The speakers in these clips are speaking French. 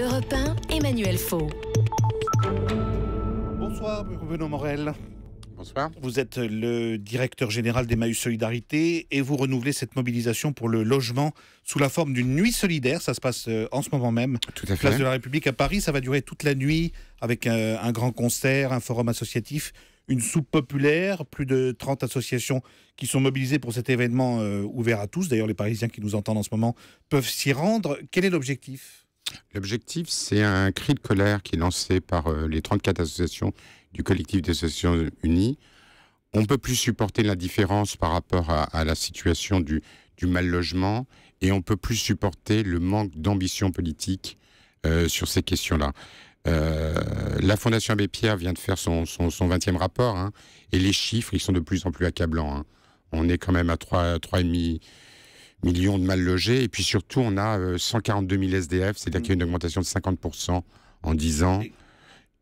Europe 1, Emmanuel Faux. Bonsoir, Bruno Morel. Bonsoir. Vous êtes le directeur général d'Emmaüs Solidarité et vous renouvelez cette mobilisation pour le logement sous la forme d'une nuit solidaire. Ça se passe euh, en ce moment même. Tout à fait. Place de la République à Paris. Ça va durer toute la nuit avec euh, un, grand concert, un forum associatif, une soupe populaire, plus de 30 associations qui sont mobilisées pour cet événement euh, ouvert à tous. D'ailleurs, les Parisiens qui nous entendent en ce moment peuvent s'y rendre. Quel est l'objectif L'objectif, c'est un cri de colère qui est lancé par euh, les 34 associations du collectif des associations unies. On ne peut plus supporter l'indifférence par rapport à, la situation du, du mal-logement et on ne peut plus supporter le manque d'ambition politique euh, sur ces questions-là. Euh, la Fondation Abbé Pierre vient de faire son, 20e rapport hein, et les chiffres, ils sont de plus en plus accablants. Hein. On est quand même à 3,5 3 millions de mal logés. Et puis surtout, on a 142 000 SDF, c'est-à-dire qu'il y a une mmh. augmentation de 50% en 10 ans.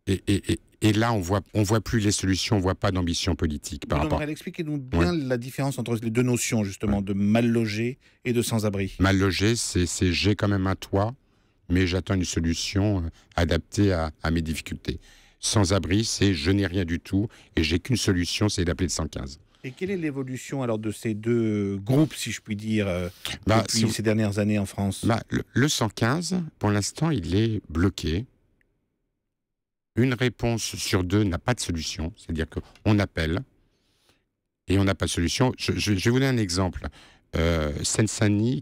Et, et, et, là, on voit, on voit plus les solutions, on voit pas d'ambition politique par rapport. Expliquez-nous bien la différence entre les deux notions justement de mal logé et de sans abri. Mal logé, c'est j'ai quand même un toit, mais j'attends une solution euh, adaptée à, à mes difficultés. Sans abri, c'est je n'ai rien du tout et j'ai qu'une solution, c'est d'appeler le 115. Et quelle est l'évolution alors de ces deux groupes, si je puis dire, euh, bah, depuis ces dernières années en France bah, le, 115, pour l'instant, il est bloqué. Une réponse sur deux n'a pas de solution, c'est-à-dire qu'on appelle et on n'a pas de solution. Je, vais vous donner un exemple. Euh, seine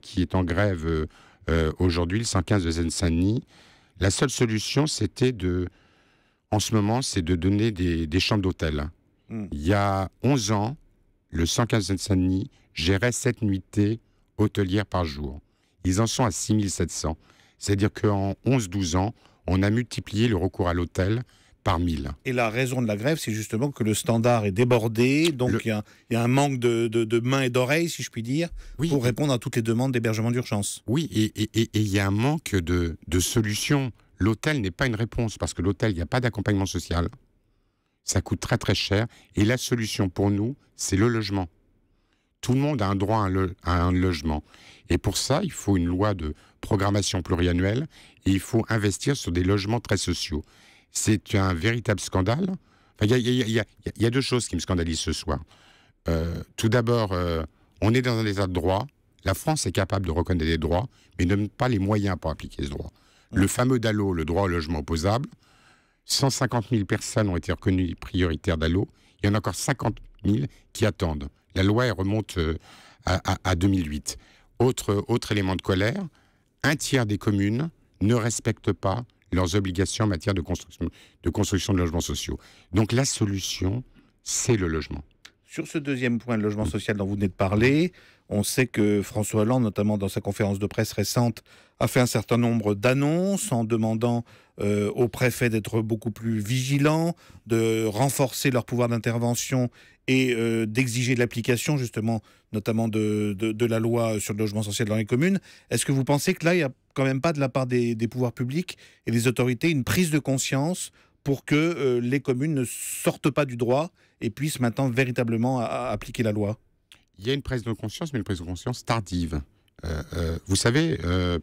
qui est en grève euh, aujourd'hui, le 115 de seine la seule solution, c'était de, en ce moment, c'est de donner des, chambres d'hôtel. Hmm. Il y a 11 ans, le 115 de Saint-Denis gérait 7 nuitées hôtelières par jour. Ils en sont à 6700. C'est-à-dire qu'en 11-12 ans, on a multiplié le recours à l'hôtel par 1000. Et la raison de la grève, c'est justement que le standard est débordé, donc il y, a un manque de, mains et d'oreilles, si je puis dire, pour répondre à toutes les demandes d'hébergement d'urgence. Oui, et il y a un manque de, de solutions. L'hôtel n'est pas une réponse, parce que l'hôtel, il n'y a pas d'accompagnement social ça coûte très très cher. Et la solution pour nous, c'est le logement. Tout le monde a un droit à un, logement. Et pour ça, il faut une loi de programmation pluriannuelle et il faut investir sur des logements très sociaux. C'est un véritable scandale. Il y, a deux choses qui me scandalisent ce soir. Euh, tout d'abord, euh, on est dans un état de droit. La France est capable de reconnaître des droits, mais ne pas les moyens pour appliquer ce droit. Le fameux DALO, le droit au logement opposable, 150 000 personnes ont été reconnues prioritaires d'ALLO. Il y en a encore 50 000 qui attendent. La loi remonte euh, à, 2008. Autre, autre élément de colère, un tiers des communes ne respectent pas leurs obligations en matière de construction de logements sociaux. Donc la solution, c'est le logement. Sur ce deuxième point, le logement mmh. social dont vous venez de parler, on sait que François Hollande, notamment dans sa conférence de presse récente, a fait un certain nombre d'annonces en demandant euh, aux préfets d'être beaucoup plus vigilants, de renforcer leur pouvoir d'intervention et euh, d'exiger de l'application justement, notamment de, de, la loi sur le logement social dans les communes. Est-ce que vous pensez que là, il n'y a quand même pas de la part des, pouvoirs publics et des autorités une prise de conscience pour que euh, les communes ne sortent pas du droit et puissent maintenant véritablement appliquer la loi Il y a une prise de conscience, mais une prise de conscience tardive. vous savez,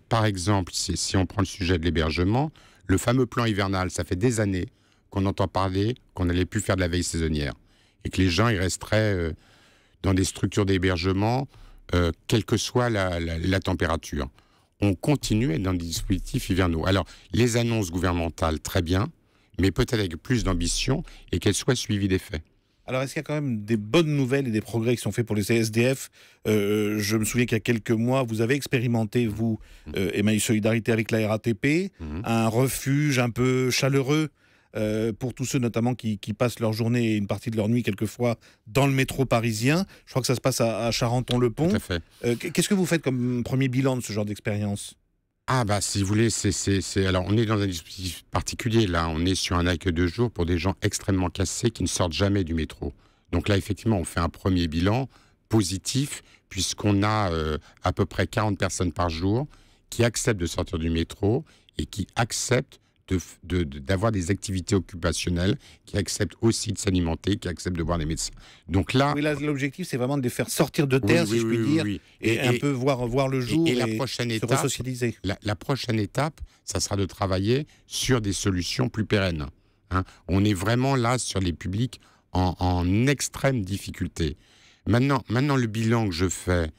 par exemple, si, on prend le sujet de l'hébergement, le fameux plan hivernal, ça fait des années qu'on entend parler qu'on n'allait plus faire de la veille saisonnière et que les gens y resteraient euh, dans des structures d'hébergement, euh, quelle que soit la, la, température. On continue à être dans des dispositifs hivernaux. Alors, les annonces gouvernementales, très bien, mais peut-être avec plus d'ambition et qu'elles soient suivies des faits. Alors, est-ce qu'il y a quand même des bonnes nouvelles et des progrès qui sont faits pour les CSDF euh, euh, Je me souviens qu'il y a quelques mois, vous avez expérimenté, vous, mm. euh, Emmanuel Solidarité avec la RATP, mm. un refuge un peu chaleureux euh, pour tous ceux notamment qui, passent leur journée et une partie de leur nuit quelquefois dans le métro parisien. Je crois que ça se passe à, Charenton-le-Pont. Qu'est-ce que vous faites comme premier bilan de ce genre d'expérience ah bah si vous voulez, c'est alors on est dans un dispositif particulier là, on est sur un accueil de jour pour des gens extrêmement cassés qui ne sortent jamais du métro. Donc là effectivement, on fait un premier bilan positif puisqu'on a euh, à peu près 40 personnes par jour qui acceptent de sortir du métro et qui acceptent d'avoir des activités occupationnelles qui acceptent aussi de s'alimenter, qui acceptent de voir des médecins. Donc là, l'objectif c'est vraiment de les faire sortir de terre, si je puis dire, et, un peu voir voir le jour et, la prochaine étape, la, prochaine étape, ça sera de travailler sur des solutions plus pérennes. Hein. On est vraiment là sur les publics en, extrême difficulté. Maintenant, maintenant, le bilan que je fais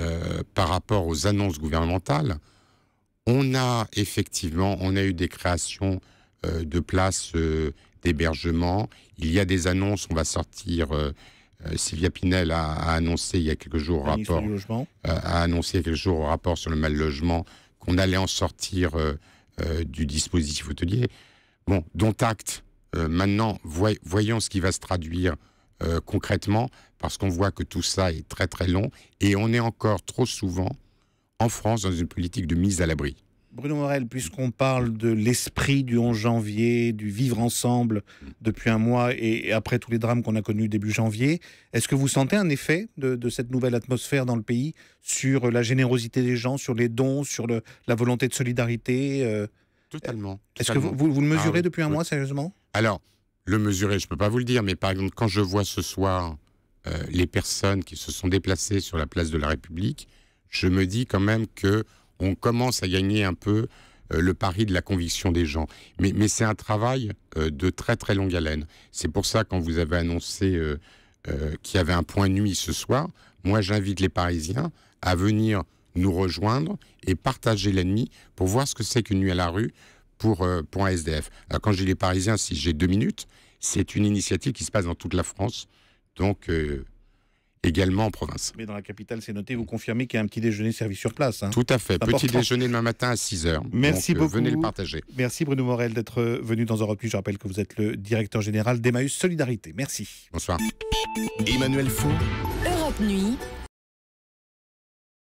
euh, par rapport aux annonces gouvernementales, on a effectivement, on a eu des créations euh, de places euh, d'hébergement. Il y a des annonces, on va sortir. Euh, Sylvia Pinel a, annoncé il y a quelques jours au rapport, annoncé quelques jours rapport sur le mal logement qu'on allait en sortir du dispositif hôtelier. Bon, dont acte. maintenant, voyons ce qui va se traduire concrètement, parce qu'on voit que tout ça est très très long et on est encore trop souvent en France dans une politique de mise à l'abri. Bruno Morel, puisqu'on parle de l'esprit du 11 janvier, du vivre ensemble depuis un mois et après tous les drames qu'on a connus début janvier, est-ce que vous sentez un effet de, cette nouvelle atmosphère dans le pays sur la générosité des gens, sur les dons, sur la volonté de solidarité euh, Totalement. Est-ce que vous, vous, le mesurez ah depuis un mois, sérieusement Alors, le mesurer, je ne peux pas vous le dire, mais par exemple, quand je vois ce soir euh, les personnes qui se sont déplacées sur la place de la République, je me dis quand même que on commence à gagner un peu euh, le pari de la conviction des gens. Mais, c'est un travail euh, de très très longue haleine. C'est pour ça quand vous avez annoncé euh, qu'il y avait un point nuit ce soir, moi j'invite les Parisiens à venir nous rejoindre et partager l'ennemi pour voir ce que c'est qu'une nuit à la rue pour, pour un SDF. Alors quand je dis les Parisiens, si j'ai deux minutes, c'est une initiative qui se passe dans toute la France. Donc également en province. Mais dans la capitale, c'est noté, vous confirmez qu'il y a un petit déjeuner servi sur place. Hein. Tout à fait, petit déjeuner demain matin à 6h. Merci euh, beaucoup. venez le partager. Merci Bruno Morel d'être venu dans Europe Plus. Je rappelle que vous êtes le directeur général d'Emmaüs Solidarité. Merci. Bonsoir. Emmanuel Fou. Europe Nuit.